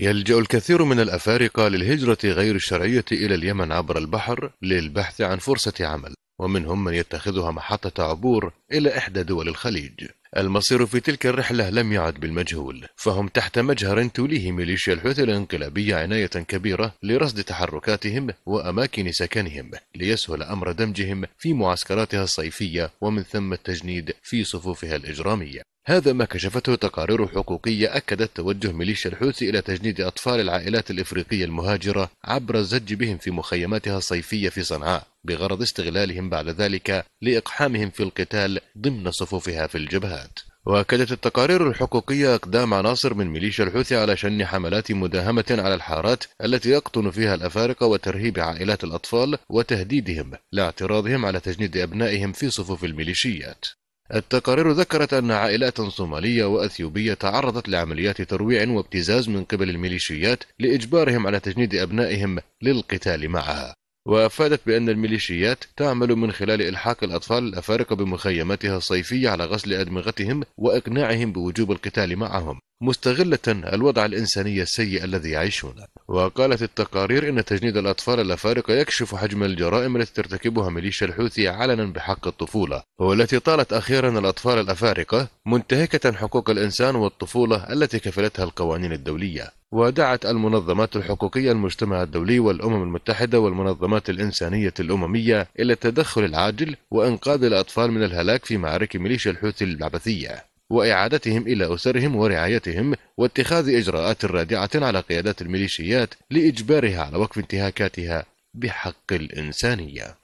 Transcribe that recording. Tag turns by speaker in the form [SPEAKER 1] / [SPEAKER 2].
[SPEAKER 1] يلجأ الكثير من الأفارقة للهجرة غير الشرعية إلى اليمن عبر البحر للبحث عن فرصة عمل ومنهم من يتخذها محطة عبور إلى إحدى دول الخليج المصير في تلك الرحلة لم يعد بالمجهول فهم تحت مجهر توليه ميليشيا الحوثي الانقلابية عناية كبيرة لرصد تحركاتهم وأماكن سكنهم ليسهل أمر دمجهم في معسكراتها الصيفية ومن ثم التجنيد في صفوفها الإجرامية هذا ما كشفته تقارير حقوقية أكدت توجه ميليشيا الحوثي إلى تجنيد أطفال العائلات الإفريقية المهاجرة عبر الزج بهم في مخيماتها الصيفية في صنعاء بغرض استغلالهم بعد ذلك لإقحامهم في القتال ضمن صفوفها في الجبهات وأكدت التقارير الحقوقية أقدام عناصر من ميليشيا الحوثي على شن حملات مداهمة على الحارات التي يقطن فيها الأفارقة وترهيب عائلات الأطفال وتهديدهم لاعتراضهم على تجنيد أبنائهم في صفوف الميليشيات التقارير ذكرت أن عائلات صومالية وأثيوبية تعرضت لعمليات ترويع وابتزاز من قبل الميليشيات لإجبارهم على تجنيد أبنائهم للقتال معها وأفادت بأن الميليشيات تعمل من خلال إلحاق الأطفال الأفارقة بمخيماتها الصيفية على غسل أدمغتهم وإقناعهم بوجوب القتال معهم مستغلة الوضع الإنساني السيء الذي يعيشونه وقالت التقارير أن تجنيد الأطفال الأفارقة يكشف حجم الجرائم التي ترتكبها ميليشيا الحوثي علنا بحق الطفولة والتي طالت أخيرا الأطفال الأفارقة منتهكة حقوق الإنسان والطفولة التي كفلتها القوانين الدولية ودعت المنظمات الحقوقية المجتمع الدولي والأمم المتحدة والمنظمات الإنسانية الأممية إلى التدخل العاجل وإنقاذ الأطفال من الهلاك في معارك ميليشيا الحوثي العبثية وإعادتهم إلى أسرهم ورعايتهم واتخاذ إجراءات رادعة على قيادات الميليشيات لإجبارها على وقف انتهاكاتها بحق الإنسانية